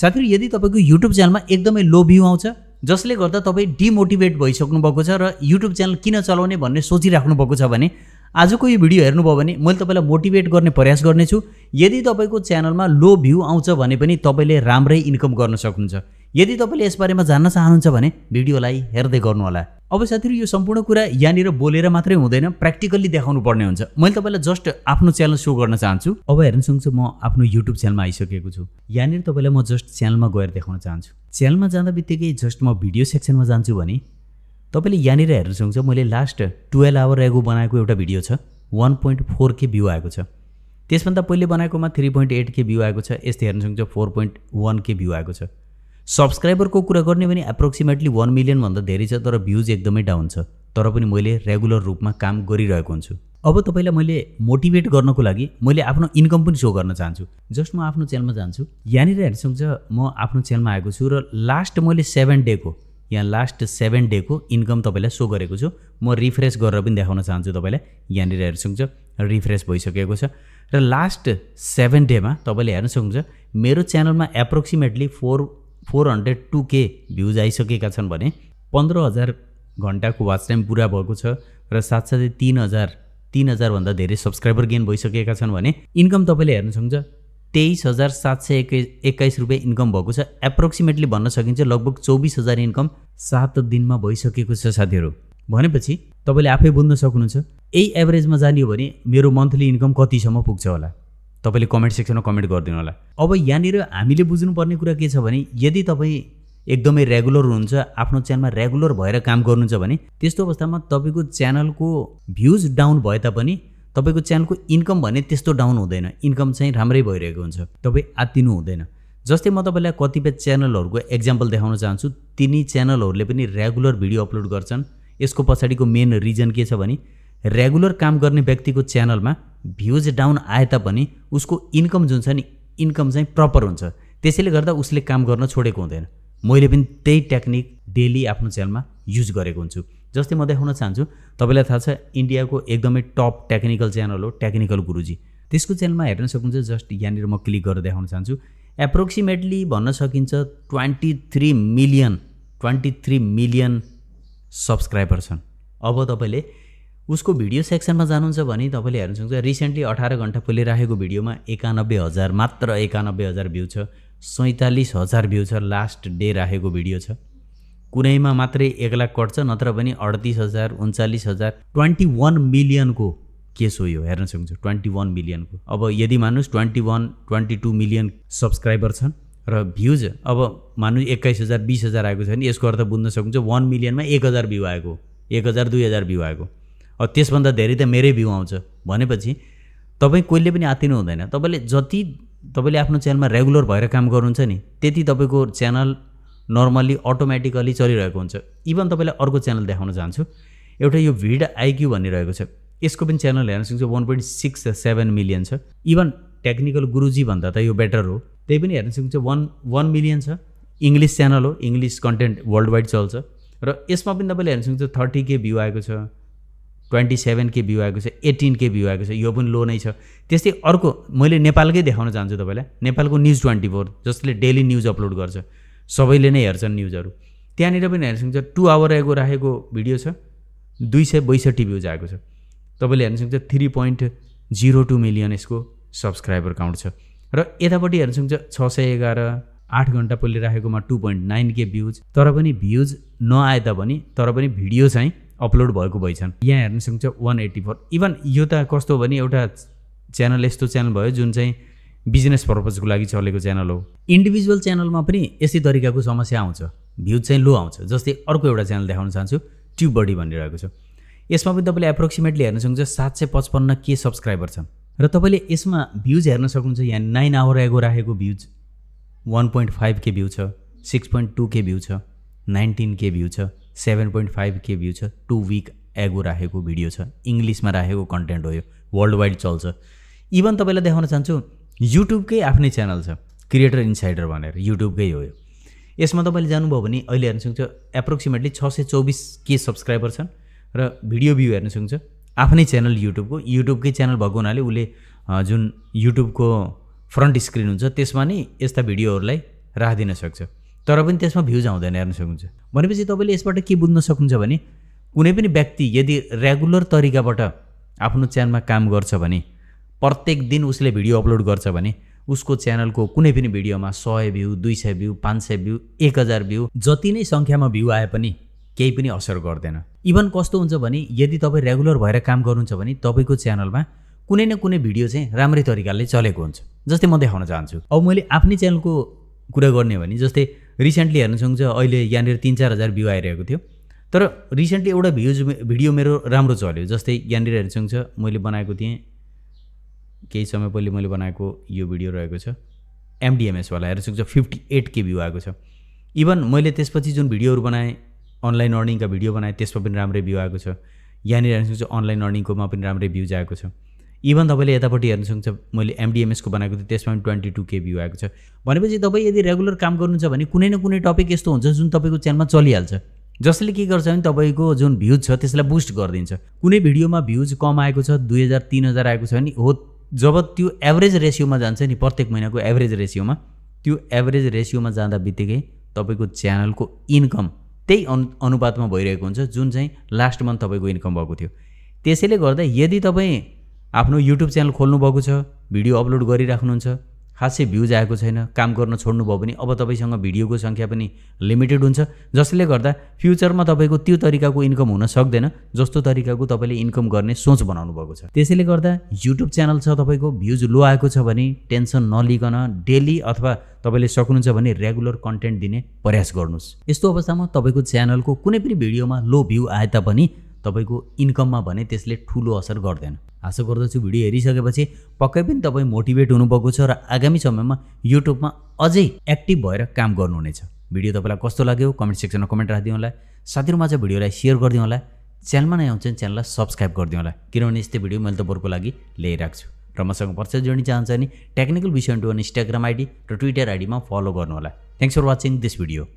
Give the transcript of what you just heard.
साथीहरू यदि तपाईँको युट्युब च्यानलमा एकदमै लो भ्यू आउँछ जसले गर्दा तपाईँ डिमोटिभेट भइसक्नु भएको छ र युट्युब च्यानल किन चलाउने भन्ने सोचिराख्नु भएको छ भने आजको यो भिडियो हेर्नुभयो भने मैले तपाईँलाई मोटिभेट गर्ने प्रयास गर्नेछु यदि तपाईँको च्यानलमा लो भ्यू आउँछ भने पनि तपाईँले राम्रै इन्कम गर्न सक्नुहुन्छ यदि तपाईँले यसबारेमा जान्न चाहनुहुन्छ भने भिडियोलाई हेर्दै गर्नुहोला अब साथीहरू यो सम्पूर्ण कुरा यहाँनिर बोलेर मात्रै हुँदैन प्र्याक्टिकल्ली देखाउनु पर्ने हुन्छ मैले तपाईँलाई जस्ट आफ्नो च्यानल सो गर्न चाहन्छु अब सक्छु म आफ्नो युट्युब च्यानलमा आइसकेको छु यहाँनिर तपाईँलाई म जस्ट च्यानलमा गएर देखाउन चाहन्छु च्यानलमा जाँदा बित्तिकै जस्ट म भिडियो सेक्सनमा जान्छु भने तपाईँले यहाँनिर हेर्नुसक्छ मैले लास्ट टुवेल्भ आवर एगो बनाएको एउटा भिडियो छ one point four K view आएको छ त्यसभन्दा पहिले बनाएकोमा three point eight K view आएको छ यस्तै हेर्नुसक्छ four point one K view आएको छ सब्सक्राइबरको कुरा गर्ने भने एप्रोक्सिमेटली वान मिलियनभन्दा धेरै छ तर भ्युज एकदमै डाउन छ तर पनि मैले रेगुलर रूपमा काम गरिरहेको हुन्छु अब तपाईँलाई मैले मोटिभेट गर्नको लागि मैले आफ्नो इन्कम पनि सो गर्न चाहन्छु जस्ट म आफ्नो च्यानलमा जान्छु यहाँनिर हेर्नुहुन्छ म आफ्नो च्यानलमा आएको छु र लास्ट मैले सेभेन डेको यहाँ लास्ट सेभेन डेको इन्कम तपाईँलाई सो गरेको छु म रिफ्रेस गरेर पनि देखाउन चाहन्छु तपाईँलाई यहाँनिर हेर्न रिफ्रेस भइसकेको छ र लास्ट सेभेन डेमा तपाईँले हेर्न सक्नुहुन्छ मेरो च्यानलमा approximately four four hundred two K views आइसकेका छन् भने पन्ध्र हजार घन्टाको वाच टाइम पुरा भएको छ र साथसाथै तिन हजार तिन हजारभन्दा धेरै सब्सक्राइबर गेन भइसकेका छन् भने इन्कम तपाईँले हेर्न सक्नुहुन्छ तेइस हजार सात सय एक एक्काइस रुपियाँ इन्कम भएको छ एप्रोक्सिमेटली भन्न सकिन्छ लगभग चौबिस हजार इन्कम सात दिनमा भइसकेको छ साथीहरू भनेपछि तपाईँले आफै बुझ्न सक्नुहुन्छ यही एभरेजमा जाने हो भने मेरो मन्थली इन्कम कतिसम्म पुग्छ होला तपाईँले कमेन्ट सेक्सनमा कमेन्ट गरिदिनु होला अब यहाँनिर हामीले बुझ्नुपर्ने कुरा के छ भने यदि तपाईँ एकदमै रेगुलर हुनुहुन्छ आफ्नो च्यानलमा रेगुलर भएर काम गर्नुहुन्छ भने त्यस्तो अवस्थामा तपाईँको च्यानलको भ्युज डाउन भए तापनि तपाईँको च्यानलको इन्कम भने त्यस्तो डाउन हुँदैन इन्कम चाहिँ राम्रै भइरहेको हुन्छ तपाईँ आत्तिनु हुँदैन जस्तै म तपाईँलाई कतिपय च्यानलहरूको एक्जाम्पल देखाउन चाहन्छु तिनी च्यानलहरूले पनि रेगुलर भिडियो अपलोड गर्छन् यसको पछाडिको मेन रिजन के छ भने रेगुलर काम गर्ने व्यक्तिको च्यानलमा भ्युज डाउन आए तापनि उसको इन्कम जुन छ नि इन्कम चाहिँ प्रपर हुन्छ त्यसैले गर्दा उसले काम गर्न छोडेको हुँदैन मैले पनि त्यही टेक्निक डेली आफ्नो च्यानलमा युज गरेको हुन्छु जस्तै म देखाउन चाहन्छु तपाईँलाई थाहा छ इन्डियाको एकदमै टप टेक्निकल च्यानल हो टेक्निकल गुरुजी त्यसको च्यानलमा हेर्न सक्नुहुन्छ जस्ट यहाँनिर म क्लिक गरेर देखाउन चाहन्छु एप्रोक्सिमेटली भन्न सकिन्छ twenty three million twenty three million subscriber छन् अब तपाईँले उसको भिडियो सेक्सनमा जानुहुन्छ भने तपाईँले हेर्नु सक्छ रिसेन्टली अठार घन्टा राखेको भिडियोमा एकानब्बे हजार मात्र एकानब्बे हजार भ्यू छ सैँतालिस हजार भ्यू छ लास्ट डे राखेको भिडियो छ कुनैमा मात्रै एक लाख कट्छ नत्र पनि अडतिस हजार उन्चालिस हजार ट्वेन्टी वान मिलियनको केस हो यो हेर्न सक्नुहुन्छ ट्वेन्टी वान मिलियनको अब यदि मान्नुहोस् twenty one twenty two million subscriber छन् र भ्युज अब मान्नु एक्काइस हजार बिस हजार आएको छ भने यसको अर्थ बुझ्न सक्नुहुन्छ वान मिलियनमा एक हजार भ्यू आएको एक हजार दुई हजार भ्यू आएको त्यसभन्दा धेरै त मेरै भ्यू आउँछ भनेपछि तपाईँ कहिले पनि आत्तिनु हुँदैन तपाईँले जति तपाईँले आफ्नो च्यानलमा रेगुलर भएर काम गर्नुहुन्छ नि त्यति तपाईँको च्यानल नर्मल्ली अटोमेटिकली चलिरहेको हुन्छ इभन तपाईँलाई अर्को च्यानल देखाउन चाहन्छु एउटा यो भिड आइक्यू भनिरहेको छ यसको पनि च्यानल हेर्न सक्छ one point six seven million छ इभन टेक्निकल गुरुजी भन्दा त यो बेटर हो त्यही पनि हेर्न सक्छ वान वान मिलियन छ इङ्ग्लिस च्यानल हो इङ्ग्लिस कन्टेन्ट वर्ल्ड वाइड चल्छ र यसमा पनि तपाईँले हेर्न सक्छ थर्टी के भ्यू आएको छ ट्वेन्टी सेभेन के भ्यू आएको छ एटिन के भ्यू आएको छ यो पनि लो नै छ त्यस्तै अर्को मैले नेपालकै देखाउन चाहन्छु तपाईँलाई नेपालको न्युज ट्वेन्टी फोर जसले डेली न्युज अपलोड गर्छ सबैले नै हेर्छन् न्युजहरू त्यहाँनिर पनि हेर्नु टु आवर आएको राखेको भिडियो छ दुई सय बैसठी भ्युज आएको छ तपाईँले हेर्नु सक्छ three point zero two million यसको सब्सक्राइबर काउन्ट छ र यतापट्टि हेर्नु सक्छ छ सय एघार आठ घन्टा पहिले राखेकोमा two point nine K views तर पनि भ्युज नआए तापनि तर पनि भिडियो चाहिँ अपलोड भएको भइछन् यहाँ हेर्न सक्छ वान एट्टी फोर इभन यो त कस्तो हो भने एउटा च्यानल यस्तो च्यानल भयो जुन चाहिँ बिजनेस पर्पजको लागि चलेको च्यानल हो इन्डिभिजुअल च्यानलमा पनि यस्तै तरिकाको समस्या आउँछ भ्युज चाहिँ लो आउँछ जस्तै अर्को एउटा च्यानल देखाउन चाहन्छु ट्युब बडी भनिरहेको छ यसमा पनि तपाईँले एप्रोक्सिमेटली हेर्न सक्नुहुन्छ सात सय पचपन्न के सब्सक्राइबर छन् र तपाईँले यसमा भ्युज हेर्न सक्नुहुन्छ यहाँ नाइन आवर एगो राखेको views one point five K view छ six point two K view छ नाइन्टिन के भ्यू छ seven point five K view छ टु विक एगो राखेको भिडियो छ इङ्ग्लिसमा राखेको कन्टेन्ट हो यो वर्ल्ड वाइड चल्छ इभन तपाईँलाई देखाउन चाहन्छु युट्युबकै आफ्नै च्यानल छ क्रिएटर इन्साइडर भनेर युट्युबकै हो यो यसमा तपाईँले जानुभयो भने अहिले हेर्न सक्छ एप्रोक्सिमेटली छ सय चौबिस के सब्सक्राइबर छन् र भिडियो भ्यू हेर्न सक्छ आफ्नै च्यानल युट्युबको युट्युबकै च्यानल भएको हुनाले उसले जुन युट्युबको फ्रन्ट स्क्रिन हुन्छ त्यसमा नै यस्ता भिडियोहरूलाई राखिदिन सक्छ तर पनि त्यसमा भ्युज आउँदैन हेर्न सक्नुहुन्छ भनेपछि तपाईँले यसबाट के बुझ्न सक्नुहुन्छ भने कुनै पनि व्यक्ति यदि रेगुलर तरिकाबाट आफ्नो च्यानलमा काम गर्छ भने प्रत्येक दिन उसले भिडियो अपलोड गर्छ भने उसको च्यानलको कुनै पनि भिडियोमा सय भ्यू दुई सय भ्यू पाँच सय भ्यू एक हजार भ्यू जति नै सङ्ख्यामा भ्यू आए पनि केही पनि असर गर्दैन इभन कस्तो हुन्छ भने यदि तपाईँ रेगुलर भएर काम गर्नुहुन्छ भने तपाईँको च्यानलमा कुनै न कुनै भिडियो चाहिँ राम्रै तरिकाले चलेको हुन्छ जस्तै म देखाउन चाहन्छु अब मैले आफ्नै च्यानलको कुरा गर्ने भने जस्तै रिसेन्टली हेर्न सक्छ अहिले यहाँनिर तिन चार हजार भ्यू आइरहेको थियो तर रिसेन्टली एउटा भ्युज भिडियो मेरो राम्रो चल्यो जस्तै यहाँनिर हेर्न सक्छ मैले बनाएको थिएँ केही समय पहिले मैले बनाएको यो भिडियो रहेको छ एमडिएमएसवाला हेर्न सक्छ फिफ्टी एट के भ्यू आएको छ इभन मैले त्यसपछि जुन भिडियोहरू बनाएँ अनलाइन अर्निङका भिडियो बनाएँ त्यसमा पनि राम्रै भ्यू आएको छ यहाँनिर हेर्न सक्छ अनलाइन अर्निङकोमा पनि राम्रै भ्युज आएको छ इभन तपाईँले यतापट्टि हेर्नु सक्छ मैले एमडिएमएसको बनाएको थिएँ त्यसमा पनि ट्वेन्टी टू केबी आएको छ भनेपछि तपाईँ यदि रेगुलर काम गर्नुहुन्छ भने कुनै न कुनै टपिक यस्तो हुन्छ जुन तपाईँको च्यानलमा चलिहाल्छ जसले के गर्छ भने तपाईँको जुन भ्युज छ त्यसलाई बुस्ट गरिदिन्छ कुनै भिडियोमा भ्युज कम आएको छ दुई हजार तिन हजार आएको छ भने हो जब त्यो एभरेज रेसियोमा जान्छ नि प्रत्येक महिनाको एभरेज रेसियोमा त्यो एभरेज रेसियोमा जाँदा बित्तिकै तपाईँको च्यानलको इन्कम त्यही अनु अनुपातमा भइरहेको हुन्छ जुन चाहिँ लास्ट मन्थ तपाईँको इन्कम भएको थियो त्यसैले गर्दा यदि तपाईँ आफ्नो युट्युब च्यानल खोल्नुभएको छ भिडियो अपलोड गरिराख्नुहुन्छ खासै भ्युज आएको छैन काम गर्न छोड्नुभयो भने अब तपाईँसँग भिडियोको सङ्ख्या पनि लिमिटेड हुन्छ जसले गर्दा फ्युचरमा तपाईँको त्यो तरिकाको इन्कम हुन सक्दैन जस्तो तरिकाको तपाईँले इन्कम गर्ने सोच बनाउनु भएको छ त्यसैले गर्दा युट्युब च्यानल छ तपाईँको भ्युज लो आएको छ भने टेन्सन नलिकन डेली अथवा तपाईँले सक्नुहुन्छ भने रेगुलर कन्टेन्ट दिने प्रयास गर्नुहोस् यस्तो अवस्थामा तपाईँको च्यानलको कुनै पनि भिडियोमा लो भ्यू आए तापनि तपाईँको इन्कममा भने त्यसले ठुलो असर गर्दैन आशा गर्दछु भिडियो हेरिसकेपछि पक्कै पनि तपाईँ मोटिभेट हुनुभएको छ र आगामी समयमा युट्युबमा अझै एक्टिभ भएर काम गर्नुहुनेछ भिडियो तपाईँलाई कस्तो लाग्यो कमेन्ट सेक्सनमा कमेन्ट राखिदिउँ होला साथीहरूमा चाहिँ भिडियोलाई सेयर गरिदिनु होला च्यानलमा नै आउँछन् च्यानललाई सब्सक्राइब गरिदिनु होला किनभने यस्तै भिडियो मैले तपाईँहरूको लागि ल्याइराख्छु राख्छु र मसँग पर्छ जोड्न चाहन्छ भने टेक्निकल विषय टु इन्स्टाग्राम आइडी र ट्विटर आइडीमा फलो गर्नुहोला thanks for watching this video